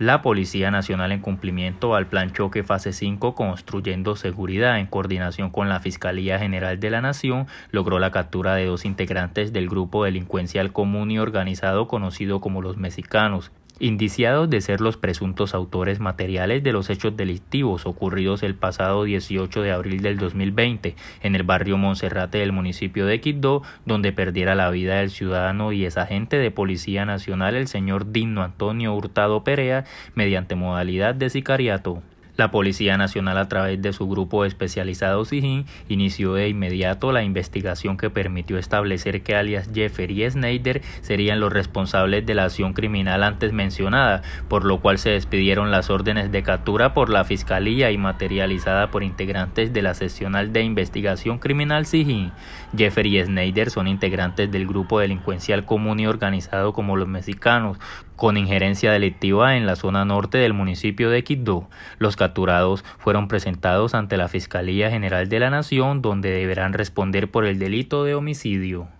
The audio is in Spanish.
la Policía Nacional en cumplimiento al Plan Choque Fase 5 Construyendo Seguridad en coordinación con la Fiscalía General de la Nación logró la captura de dos integrantes del grupo delincuencial común y organizado conocido como los mexicanos, indiciados de ser los presuntos autores materiales de los hechos delictivos ocurridos el pasado 18 de abril del 2020 en el barrio Monserrate del municipio de Quibdó, donde perdiera la vida el ciudadano y exagente agente de Policía Nacional el señor Dino Antonio Hurtado Perea mediante modalidad de sicariato. La Policía Nacional a través de su grupo especializado SIGIN inició de inmediato la investigación que permitió establecer que alias Jeffery y Snyder serían los responsables de la acción criminal antes mencionada, por lo cual se despidieron las órdenes de captura por la Fiscalía y materializada por integrantes de la seccional de investigación criminal SIGIN. Jeffery y Snyder son integrantes del grupo delincuencial común y organizado como los mexicanos, con injerencia delictiva en la zona norte del municipio de Quibdó. Los capturados fueron presentados ante la Fiscalía General de la Nación, donde deberán responder por el delito de homicidio.